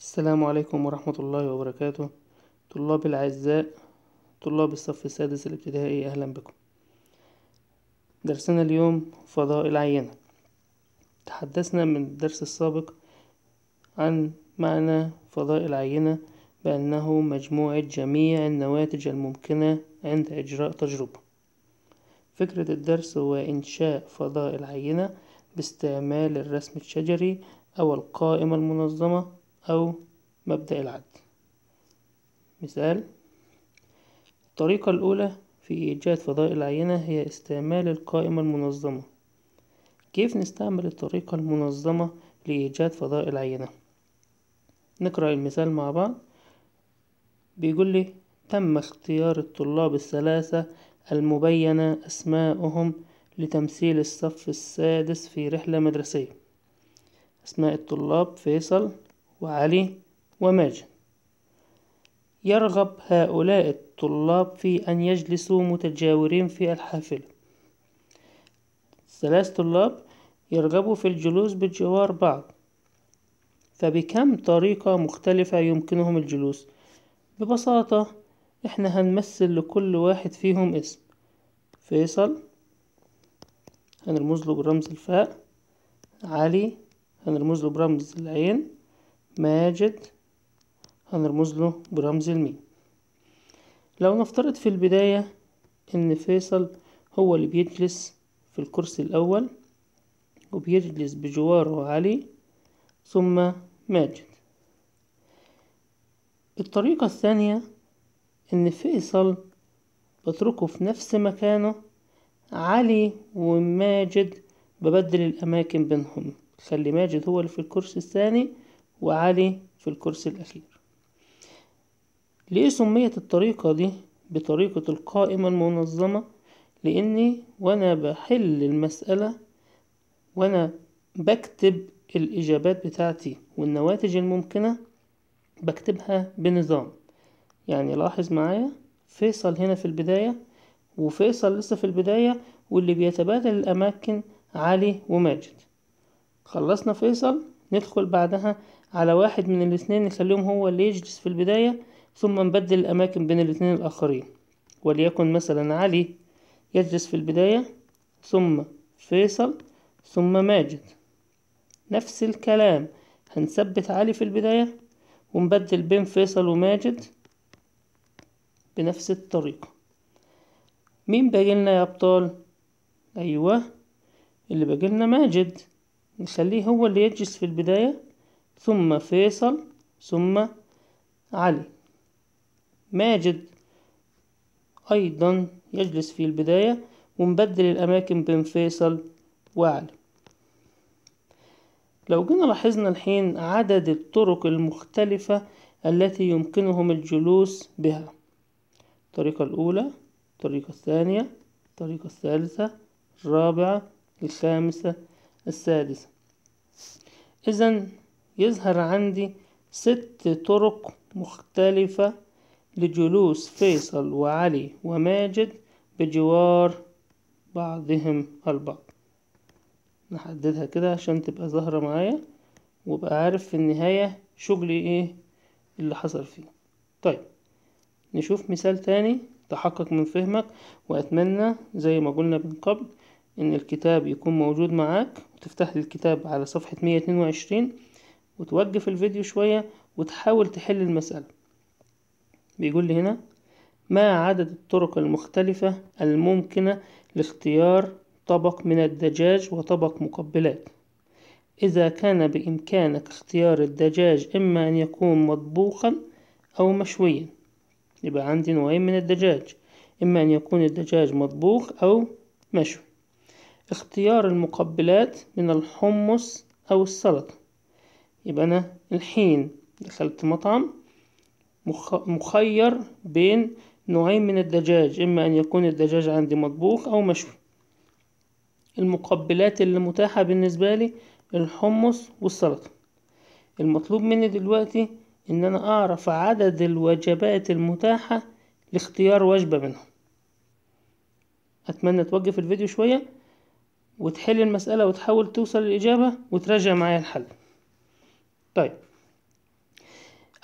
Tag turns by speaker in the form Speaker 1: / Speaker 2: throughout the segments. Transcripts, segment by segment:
Speaker 1: السلام عليكم ورحمة الله وبركاته طلاب الأعزاء طلاب الصف السادس الابتدائي أهلا بكم درسنا اليوم فضاء العينة تحدثنا من الدرس السابق عن معنى فضاء العينة بأنه مجموعة جميع النواتج الممكنة عند إجراء تجربة فكرة الدرس هو إنشاء فضاء العينة باستعمال الرسم الشجري أو القائمة المنظمة أو مبدأ العد مثال الطريقة الأولى في إيجاد فضاء العينة هي استعمال القائمة المنظمة كيف نستعمل الطريقة المنظمة لإيجاد فضاء العينة نقرأ المثال مع بعض بيقول لي تم اختيار الطلاب الثلاثة المبينة أسماءهم لتمثيل الصف السادس في رحلة مدرسية أسماء الطلاب فيصل وعلي وماجد يرغب هؤلاء الطلاب في أن يجلسوا متجاورين في الحافلة ثلاث طلاب يرغبوا في الجلوس بجوار بعض فبكم طريقة مختلفة يمكنهم الجلوس ببساطة احنا هنمثل لكل واحد فيهم اسم فيصل هنرمز له برمز الفاء علي هنرمز له برمز العين ماجد هنرمز له برمز الميم لو نفترض في البداية إن فيصل هو اللي بيجلس في الكرسي الأول وبيجلس بجواره علي ثم ماجد الطريقة الثانية إن فيصل بتركه في نفس مكانه علي وماجد ببدل الأماكن بينهم خلي ماجد هو اللي في الكرسي الثاني وعلي في الكرسي الأخير ليه سميت الطريقة دي بطريقة القائمة المنظمة لأني وأنا بحل المسألة وأنا بكتب الإجابات بتاعتي والنواتج الممكنة بكتبها بنظام يعني لاحظ معايا فيصل هنا في البداية وفيصل لسه في البداية واللي بيتبادل الأماكن علي وماجد خلصنا فيصل ندخل بعدها على واحد من الاثنين نخليهم هو اللي يجلس في البداية ثم نبدل الأماكن بين الاثنين الآخرين وليكن مثلا علي يجلس في البداية ثم فيصل ثم ماجد نفس الكلام هنثبت علي في البداية ونبدل بين فيصل وماجد بنفس الطريقة مين باقي لنا يا أبطال؟ أيوه اللي باقي لنا ماجد نخليه هو اللي يجلس في البداية ثم فيصل ثم علي ماجد أيضا يجلس في البداية ونبدل الأماكن بين فيصل وعلي لو جينا لاحظنا الحين عدد الطرق المختلفة التي يمكنهم الجلوس بها الطريقة الأولى الطريقة الثانية الطريقة الثالثة الرابعة الخامسة السادسة إذا يظهر عندي ست طرق مختلفة لجلوس فيصل وعلي وماجد بجوار بعضهم البعض نحددها كده عشان تبقى ظاهرة معايا وابقى عارف في النهاية شغلي ايه اللي حصل فيه طيب نشوف مثال تاني تحقق من فهمك واتمنى زي ما قلنا من قبل ان الكتاب يكون موجود معاك وتفتح الكتاب على صفحة 122 وتوقف الفيديو شوية وتحاول تحل المسألة بيقول لي هنا ما عدد الطرق المختلفة الممكنة لاختيار طبق من الدجاج وطبق مقبلات إذا كان بإمكانك اختيار الدجاج إما أن يكون مطبوخا أو مشويا يبقى عندي نوعين من الدجاج إما أن يكون الدجاج مطبوخ أو مشوي اختيار المقبلات من الحمص أو السلطة يبقى أنا الحين دخلت مطعم مخير بين نوعين من الدجاج إما أن يكون الدجاج عندي مطبوخ أو مشوي المقبلات اللي متاحة بالنسبة لي الحمص والسلطة المطلوب مني دلوقتي إن أنا أعرف عدد الوجبات المتاحة لاختيار وجبة منهم أتمنى توقف الفيديو شوية وتحل المسألة وتحاول توصل للإجابة وتراجع معايا الحل طيب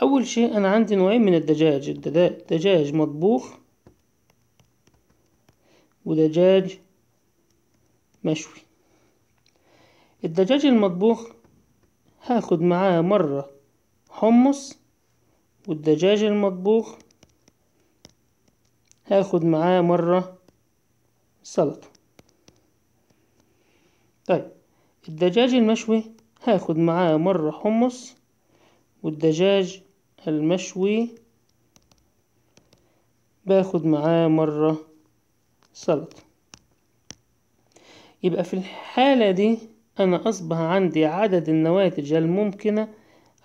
Speaker 1: أول شيء أنا عندي نوعين من الدجاج دجاج مطبوخ ودجاج مشوي الدجاج المطبوخ هاخد معاه مرة حمص والدجاج المطبوخ هاخد معاه مرة سلطة طيب الدجاج المشوي هاخد معاه مرة حمص والدجاج المشوي باخد معاه مرة سلطة يبقى في الحالة دي أنا أصبح عندي عدد النواتج الممكنة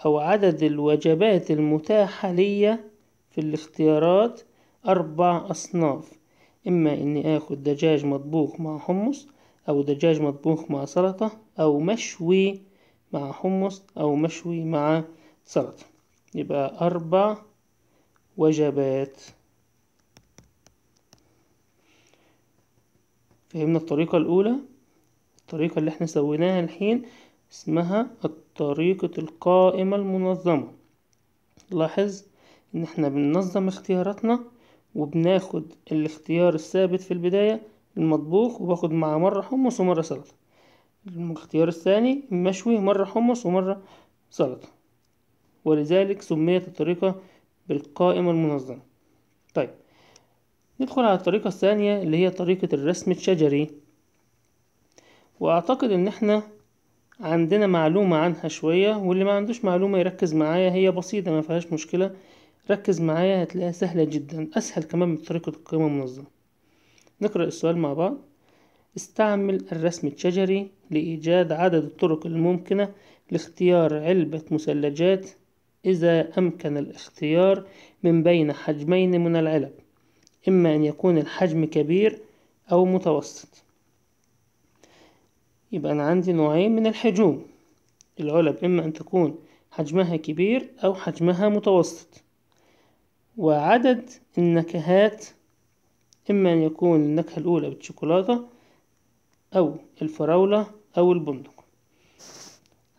Speaker 1: أو عدد الوجبات المتاحة ليا في الاختيارات أربع أصناف إما إني آخد دجاج مطبوخ مع حمص أو دجاج مطبوخ مع سلطة أو مشوي مع حمص أو مشوي مع سلطة يبقى أربع وجبات فهمنا الطريقة الأولى الطريقة اللي احنا سويناها الحين اسمها الطريقة القائمة المنظمة لاحظ ان احنا بننظم اختياراتنا وبناخد الاختيار الثابت في البداية المطبوخ وباخد معاه مرة حمص ومرة سلطة الاختيار الثاني المشوي مرة حمص ومرة سلطة ولذلك سميت الطريقة بالقائمة المنظمة طيب ندخل على الطريقة الثانية اللي هي طريقة الرسم الشجري وأعتقد إن احنا عندنا معلومة عنها شوية واللي ما عندوش معلومة يركز معايا هي بسيطة ما فيهاش مشكلة ركز معايا هتلاقيها سهلة جدا أسهل كمان من طريقة القائمة المنظمة نقرأ السؤال مع بعض استعمل الرسم الشجري لإيجاد عدد الطرق الممكنة لاختيار علبة مثلجات إذا أمكن الاختيار من بين حجمين من العلب إما أن يكون الحجم كبير أو متوسط يبقى أنا عندي نوعين من الحجوم العلب إما أن تكون حجمها كبير أو حجمها متوسط وعدد النكهات إما أن يكون النكهة الأولى بالشوكولاتة أو الفراولة أو البندق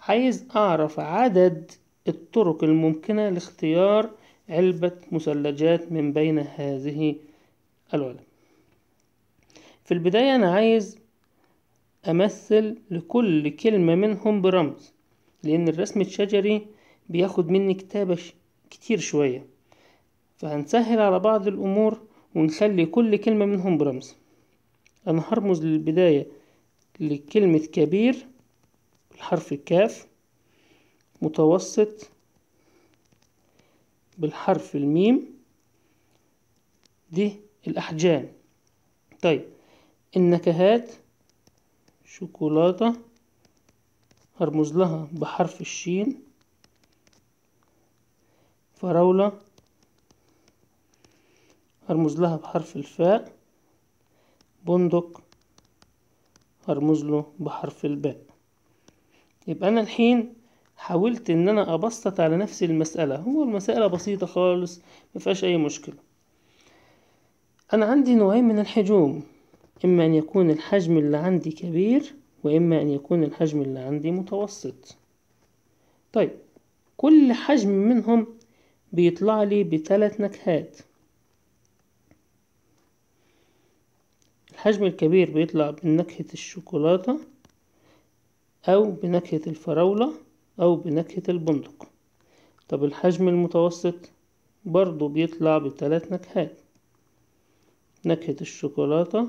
Speaker 1: عايز أعرف عدد الطرق الممكنة لاختيار علبة مثلجات من بين هذه العلب في البداية أنا عايز أمثل لكل كلمة منهم برمز لأن الرسم الشجري بياخد مني كتابة كتير شوية فهنسهل على بعض الأمور ونخلي كل كلمة منهم برمز أنا هرمز للبداية لكلمة كبير بالحرف الكاف متوسط بالحرف الميم دي الأحجام طيب النكهات شوكولاتة هرمز لها بحرف الشين فراولة هرمز لها بحرف الفاء بندق هرمز له بحرف الباء يبقى أنا الحين حاولت إن أنا أبسط على نفسي المسألة هو المسألة بسيطة خالص مفيهاش أي مشكلة أنا عندي نوعين من الحجوم إما أن يكون الحجم اللي عندي كبير وإما أن يكون الحجم اللي عندي متوسط طيب كل حجم منهم بيطلع لي بثلاث نكهات الحجم الكبير بيطلع بنكهة الشوكولاتة أو بنكهة الفراولة أو بنكهة البندق طب الحجم المتوسط برضو بيطلع بثلاث نكهات نكهة الشوكولاتة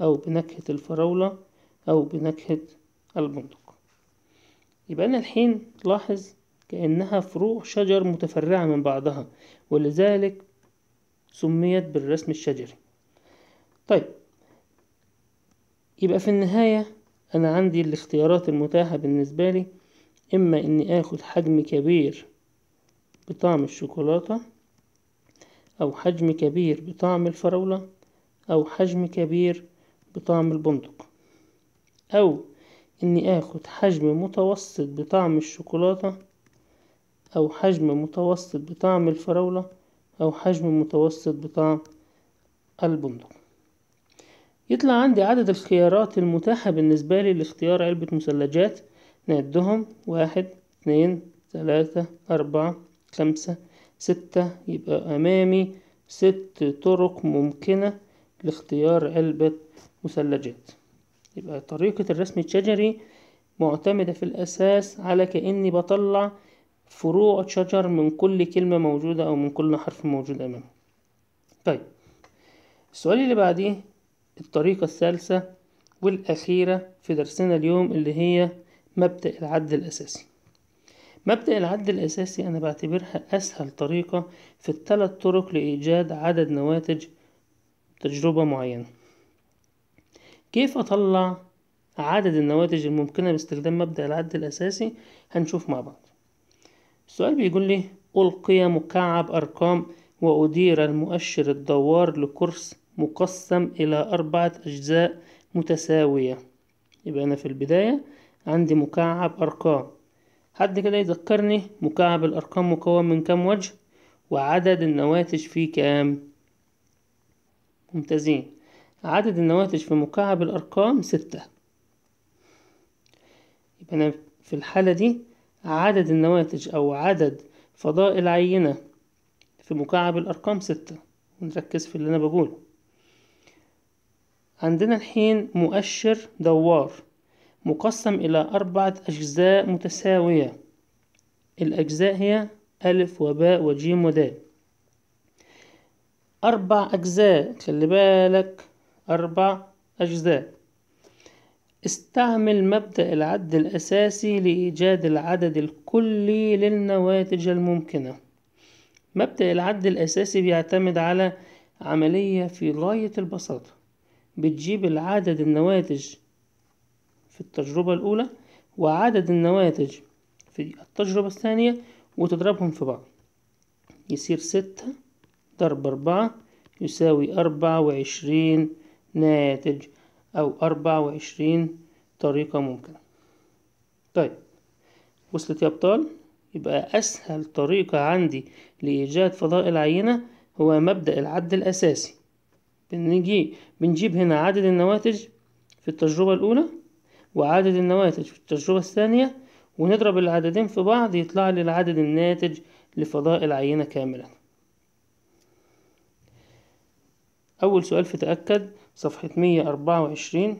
Speaker 1: أو بنكهة الفراولة أو بنكهة البندق يبقى أنا الحين تلاحظ كأنها فروع شجر متفرعة من بعضها ولذلك سميت بالرسم الشجري طيب يبقى في النهاية أنا عندي الاختيارات المتاحة بالنسبة لي إما إني آخد حجم كبير بطعم الشوكولاتة أو حجم كبير بطعم الفراولة أو حجم كبير بطعم البندق أو إني آخد حجم متوسط بطعم الشوكولاتة أو حجم متوسط بطعم الفراولة أو حجم متوسط بطعم البندق يطلع عندي عدد الخيارات المتاحة بالنسبة لي لاختيار علبة مثلجات نعدهم واحد اتنين تلاتة أربعة خمسة ستة يبقى أمامي ست طرق ممكنة لاختيار علبة مثلجات يبقى طريقة الرسم الشجري معتمدة في الأساس على كأني بطلع فروع شجر من كل كلمة موجودة أو من كل حرف موجود أمامي طيب السؤال اللي بعديه الطريقة الثالثة والأخيرة في درسنا اليوم اللي هي مبدأ العد الأساسي مبدأ العد الأساسي أنا بعتبرها أسهل طريقة في الثلاث طرق لإيجاد عدد نواتج تجربة معينة كيف أطلع عدد النواتج الممكنة باستخدام مبدأ العد الأساسي هنشوف مع بعض السؤال بيقول لي ألقي مكعب أرقام وأدير المؤشر الدوار لقرص مقسم إلى أربعة أجزاء متساوية يبقى أنا في البداية عندي مكعب أرقام حد كده يذكرني مكعب الأرقام مكون من كام وجه وعدد النواتج فيه كام ممتازين عدد النواتج في مكعب الأرقام ستة يبقى أنا في الحالة دي عدد النواتج أو عدد فضاء العينة في مكعب الأرقام ستة ونركز في اللي أنا بقوله عندنا الحين مؤشر دوار مقسم إلى أربعة أجزاء متساوية الأجزاء هي ألف وباء وجيم ودال أربع أجزاء خلي بالك أربع أجزاء استعمل مبدأ العد الأساسي لإيجاد العدد الكلي للنواتج الممكنة مبدأ العد الأساسي بيعتمد على عملية في غاية البساطة بتجيب العدد النواتج في التجربة الأولى وعدد النواتج في التجربة الثانية وتضربهم في بعض يصير ستة ضرب أربعة يساوي أربعة وعشرين ناتج أو أربعة وعشرين طريقة ممكنة طيب وصلت يا أبطال يبقى أسهل طريقة عندي لإيجاد فضاء العينة هو مبدأ العد الأساسي بنجي بنجيب هنا عدد النواتج في التجربة الأولى وعدد النواتج في التجربة الثانية ونضرب العددين في بعض يطلع لي العدد الناتج لفضاء العينة كاملا أول سؤال في تأكد صفحة 124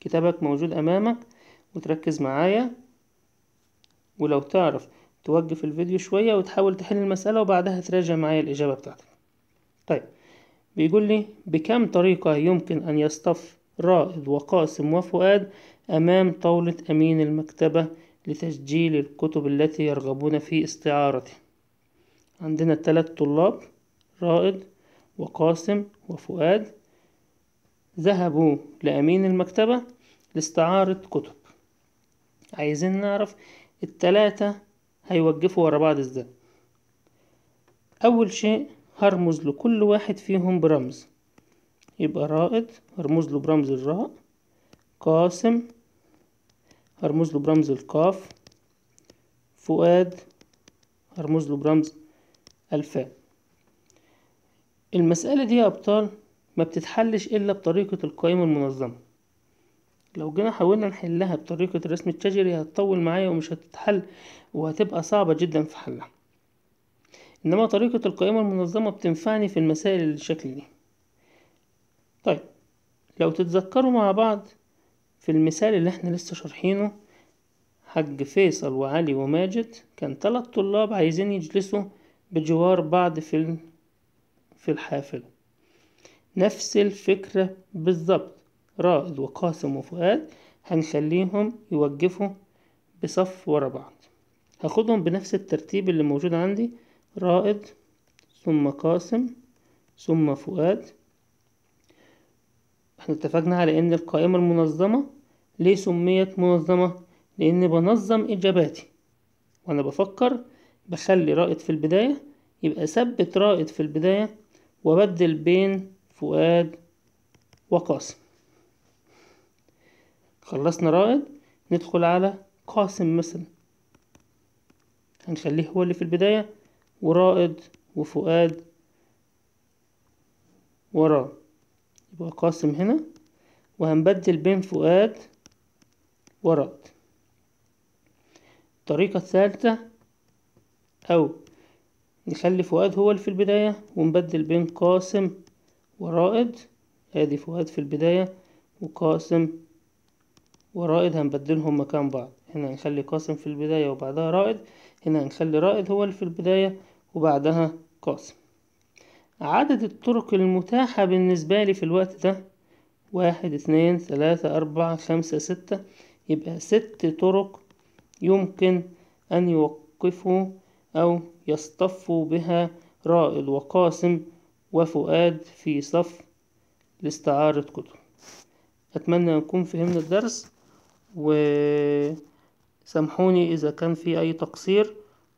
Speaker 1: كتابك موجود أمامك وتركز معايا ولو تعرف توقف الفيديو شوية وتحاول تحل المسألة وبعدها تراجع معايا الإجابة بتاعتك طيب بيقول لي بكم طريقة يمكن أن يصطف رائد وقاسم وفؤاد أمام طاولة أمين المكتبة لتسجيل الكتب التي يرغبون في استعارته عندنا ثلاث طلاب رائد وقاسم وفؤاد ذهبوا لأمين المكتبة لاستعارة كتب عايزين نعرف التلاتة هيوقفوا ورا بعض ازاي أول شيء هرمز لكل واحد فيهم برمز يبقى رائد هرمز له برمز الراء قاسم هرمز له برمز القاف فؤاد هرمز له برمز الفاء المسألة دي يا أبطال ما بتتحلش إلا بطريقة القائمة المنظمة لو جينا حاولنا نحلها بطريقة الرسم الشجري هتطول معايا ومش هتتحل وهتبقى صعبة جدا في حلها إنما طريقة القائمة المنظمة بتنفعني في المسائل اللي دي طيب لو تتذكروا مع بعض في المثال اللي احنا لسه شارحينه حج فيصل وعلي وماجد كان تلات طلاب عايزين يجلسوا بجوار بعض في في الحافلة نفس الفكرة بالظبط رائد وقاسم وفؤاد هنخليهم يوقفوا بصف ورا بعض هاخدهم بنفس الترتيب اللي موجود عندي رائد ثم قاسم ثم فؤاد احنا اتفقنا على ان القائمة المنظمة ليه سميت منظمة لان بنظم اجاباتي وانا بفكر بخلي رائد في البداية يبقى ثبت رائد في البداية وبدل بين فؤاد وقاسم خلصنا رائد ندخل على قاسم مثلا هنخليه هو اللي في البداية ورائد وفؤاد وراه يبقى قاسم هنا وهنبدل بين فؤاد ورائد الطريقة الثالثة أو نخلي فؤاد هو اللي في البداية ونبدل بين قاسم ورائد ادي فؤاد في البداية وقاسم ورائد هنبدلهم مكان بعض هنا هنخلي قاسم في البداية وبعدها رائد هنا هنخلي رائد هو اللي في البداية وبعدها قاسم عدد الطرق المتاحة بالنسبة لي في الوقت ده واحد اتنين تلاتة أربعة خمسة ستة يبقى ست طرق يمكن أن يوقفوا أو يصطفوا بها رائد وقاسم وفؤاد في صف لاستعارة كتب أتمنى نكون فهمنا الدرس وسامحوني إذا كان في أي تقصير